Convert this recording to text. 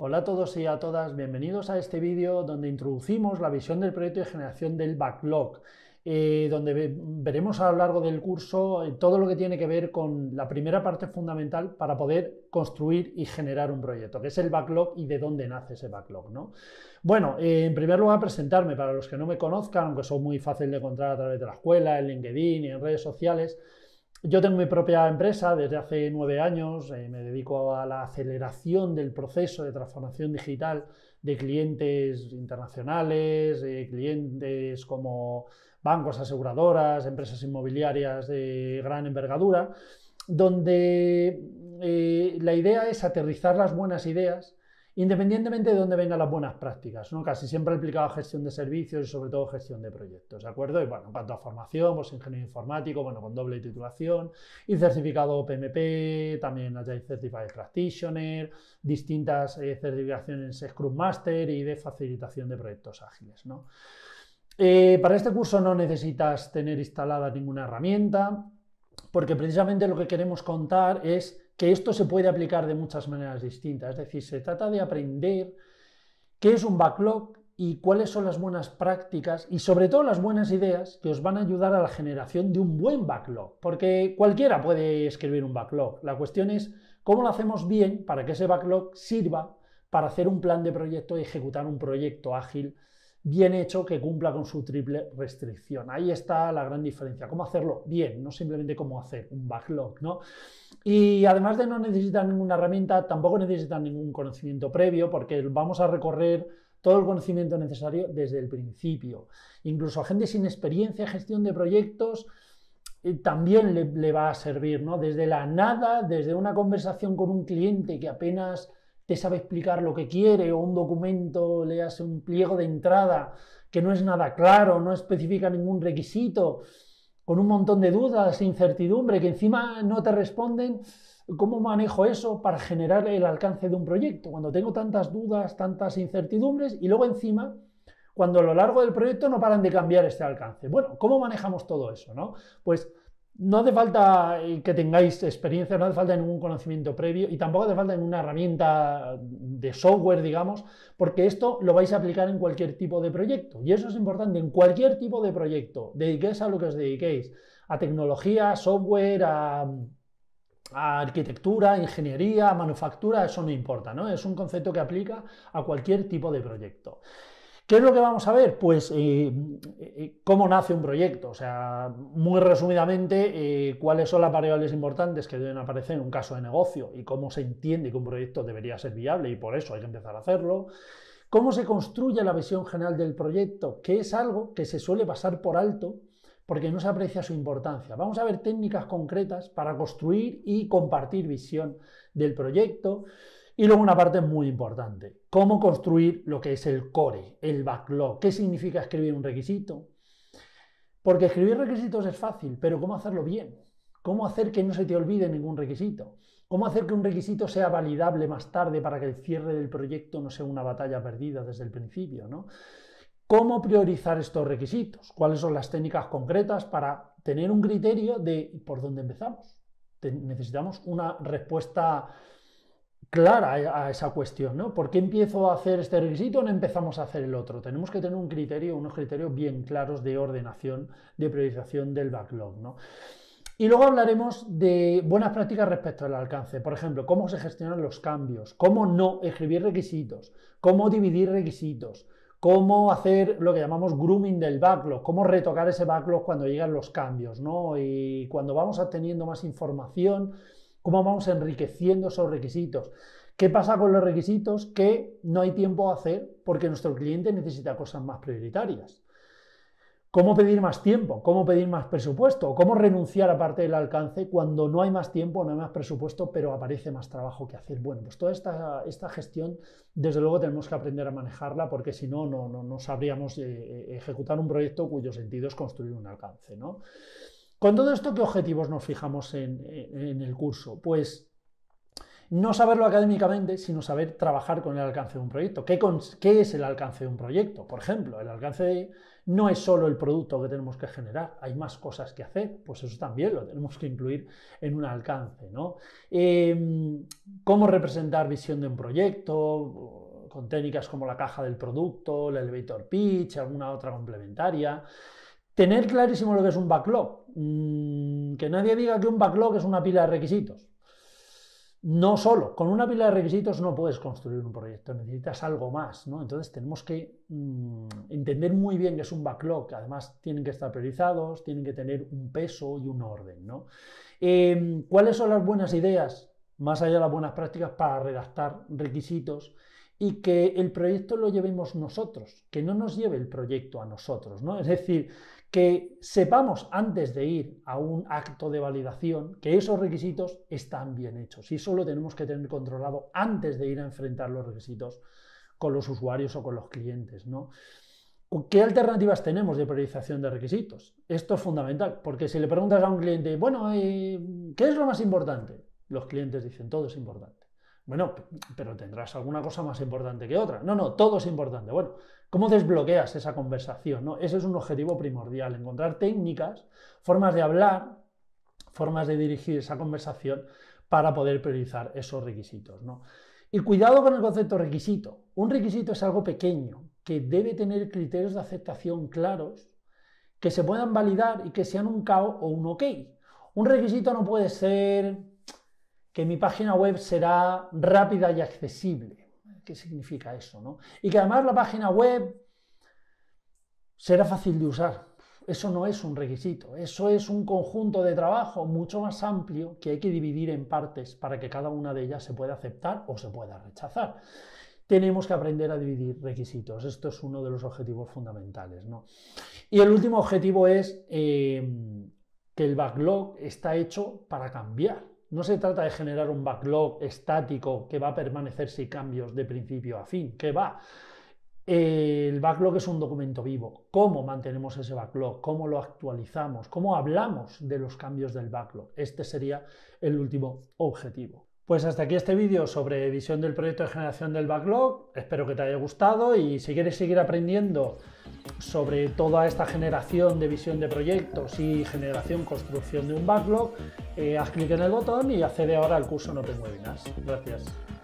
Hola a todos y a todas, bienvenidos a este vídeo donde introducimos la visión del proyecto de generación del backlog, eh, donde veremos a lo largo del curso eh, todo lo que tiene que ver con la primera parte fundamental para poder construir y generar un proyecto, que es el backlog y de dónde nace ese backlog. Bueno, eh, en primer lugar presentarme, para los que no me conozcan, aunque son muy fácil de encontrar a través de la escuela, en LinkedIn y en redes sociales, yo tengo mi propia empresa desde hace nueve años, eh, me dedico a la aceleración del proceso de transformación digital de clientes internacionales, de eh, clientes como bancos, aseguradoras, empresas inmobiliarias de gran envergadura, donde eh, la idea es aterrizar las buenas ideas Independientemente de dónde vengan las buenas prácticas, ¿no? Casi siempre he aplicado gestión de servicios y sobre todo gestión de proyectos, ¿de acuerdo? Y bueno, en cuanto a formación, pues ingeniero informático, bueno, con doble titulación y certificado PMP, también Agile Certified Practitioner, distintas eh, certificaciones Scrum Master y de facilitación de proyectos ágiles, eh, para este curso no necesitas tener instalada ninguna herramienta, porque precisamente lo que queremos contar es que esto se puede aplicar de muchas maneras distintas. Es decir, se trata de aprender qué es un backlog y cuáles son las buenas prácticas y sobre todo las buenas ideas que os van a ayudar a la generación de un buen backlog. Porque cualquiera puede escribir un backlog. La cuestión es cómo lo hacemos bien para que ese backlog sirva para hacer un plan de proyecto y ejecutar un proyecto ágil bien hecho que cumpla con su triple restricción. Ahí está la gran diferencia. ¿Cómo hacerlo? Bien, no simplemente cómo hacer un backlog, ¿no? Y además de no necesitar ninguna herramienta, tampoco necesitan ningún conocimiento previo porque vamos a recorrer todo el conocimiento necesario desde el principio. Incluso a gente sin experiencia en gestión de proyectos eh, también le, le, va a servir, ¿no? Desde la nada, desde una conversación con un cliente que apenas te sabe explicar lo que quiere o un documento le hace un pliego de entrada que no es nada claro, no especifica ningún requisito, con un montón de dudas, e incertidumbre, que encima no te responden, ¿cómo manejo eso para generar el alcance de un proyecto? Cuando tengo tantas dudas, tantas incertidumbres y luego encima cuando a lo largo del proyecto no paran de cambiar este alcance. Bueno, ¿cómo manejamos todo eso? No? Pues no hace falta eh, que tengáis experiencia, no hace falta ningún conocimiento previo y tampoco hace falta ninguna herramienta de software, digamos, porque esto lo vais a aplicar en cualquier tipo de proyecto. Y eso es importante, en cualquier tipo de proyecto, dediquéis a lo que os dediquéis, a tecnología, software, a, a arquitectura, ingeniería, manufactura, eso no importa, ¿no? Es un concepto que aplica a cualquier tipo de proyecto. ¿Qué es lo que vamos a ver? Pues eh, eh, cómo nace un proyecto, o sea, muy resumidamente, eh, cuáles son las variables importantes que deben aparecer en un caso de negocio y cómo se entiende que un proyecto debería ser viable y por eso hay que empezar a hacerlo. Cómo se construye la visión general del proyecto, que es algo que se suele pasar por alto porque no se aprecia su importancia. Vamos a ver técnicas concretas para construir y compartir visión del proyecto. Y luego una parte muy importante, cómo construir lo que es el core, el backlog. ¿Qué significa escribir un requisito? Porque escribir requisitos es fácil, pero ¿cómo hacerlo bien? ¿Cómo hacer que no se te olvide ningún requisito? ¿Cómo hacer que un requisito sea validable más tarde para que el cierre del proyecto no sea una batalla perdida desde el principio? ¿no? ¿Cómo priorizar estos requisitos? ¿Cuáles son las técnicas concretas para tener un criterio de por dónde empezamos? necesitamos una respuesta clara a esa cuestión, ¿no? ¿Por qué empiezo a hacer este requisito o no empezamos a hacer el otro? Tenemos que tener un criterio, unos criterios bien claros de ordenación, de priorización del backlog, ¿no? Y luego hablaremos de buenas prácticas respecto al alcance. Por ejemplo, cómo se gestionan los cambios, cómo no escribir requisitos, cómo dividir requisitos, cómo hacer lo que llamamos grooming del backlog, cómo retocar ese backlog cuando llegan los cambios, ¿no? Y cuando vamos obteniendo más información, ¿Cómo vamos enriqueciendo esos requisitos? ¿Qué pasa con los requisitos que no hay tiempo a hacer porque nuestro cliente necesita cosas más prioritarias? ¿Cómo pedir más tiempo? ¿Cómo pedir más presupuesto? ¿Cómo renunciar a parte del alcance cuando no hay más tiempo, no hay más presupuesto, pero aparece más trabajo que hacer? Bueno, pues toda esta, gestión, desde luego, tenemos que aprender a manejarla porque si no, no, no, sabríamos eh, ejecutar un proyecto cuyo sentido es construir un alcance. ¿no? Con todo esto, ¿qué objetivos nos fijamos en, el curso? Pues no saberlo académicamente, sino saber trabajar con el alcance de un proyecto. ¿Qué, es el alcance de un proyecto? Por ejemplo, el alcance no es solo el producto que tenemos que generar, hay más cosas que hacer, pues eso también lo tenemos que incluir en un alcance. Em, ¿Cómo representar visión de un proyecto? con técnicas como la caja del producto, el elevator pitch, alguna otra complementaria. Tener clarísimo lo que es un backlog, Mm, que nadie diga que un backlog es una pila de requisitos. No solo, con una pila de requisitos no puedes construir un proyecto, necesitas algo más, ¿no? Entonces tenemos que mm, entender muy bien que es un backlog, además tienen que estar priorizados, tienen que tener un peso y un orden, ¿no? Em, ¿Cuáles son las buenas ideas, más allá de las buenas prácticas, para redactar requisitos? y que el proyecto lo llevemos nosotros, que no nos lleve el proyecto a nosotros, ¿no? Es decir, que sepamos antes de ir a un acto de validación que esos requisitos están bien hechos. Y eso lo tenemos que tener controlado antes de ir a enfrentar los requisitos con los usuarios o con los clientes. ¿no? ¿Qué alternativas tenemos de priorización de requisitos? Esto es fundamental, porque si le preguntas a un cliente, bueno, eh, ¿qué es lo más importante? Los clientes dicen, todo es importante. Bueno, pero tendrás alguna cosa más importante que otra. No, no, todo es importante. Bueno, ¿Cómo desbloqueas esa conversación? ¿no? Ese es un objetivo primordial, encontrar técnicas, formas de hablar, formas de dirigir esa conversación para poder priorizar esos requisitos. ¿no? Y cuidado con el concepto requisito. Un requisito es algo pequeño que debe tener criterios de aceptación claros que se puedan validar y que sean un cao o un OK. Un requisito no puede ser que mi página web será rápida y accesible qué significa eso, ¿no? Y que además la página web será fácil de usar. Eso no es un requisito, eso es un conjunto de trabajo mucho más amplio que hay que dividir en partes para que cada una de ellas se pueda aceptar o se pueda rechazar. Tenemos que aprender a dividir requisitos, esto es uno de los objetivos fundamentales. ¿no? Y el último objetivo es eh, que el backlog está hecho para cambiar, no se trata de generar un backlog estático que va a permanecer sin cambios de principio a fin, que va. El backlog es un documento vivo. ¿Cómo mantenemos ese backlog? ¿Cómo lo actualizamos? ¿Cómo hablamos de los cambios del backlog? Este sería el último objetivo. Pues hasta aquí este vídeo sobre visión del proyecto de generación del backlog. Espero que te haya gustado y si quieres seguir aprendiendo sobre toda esta generación de visión de proyectos y generación, construcción de un backlog, eh, haz clic en el botón y accede ahora al curso en Open Webinars. Gracias.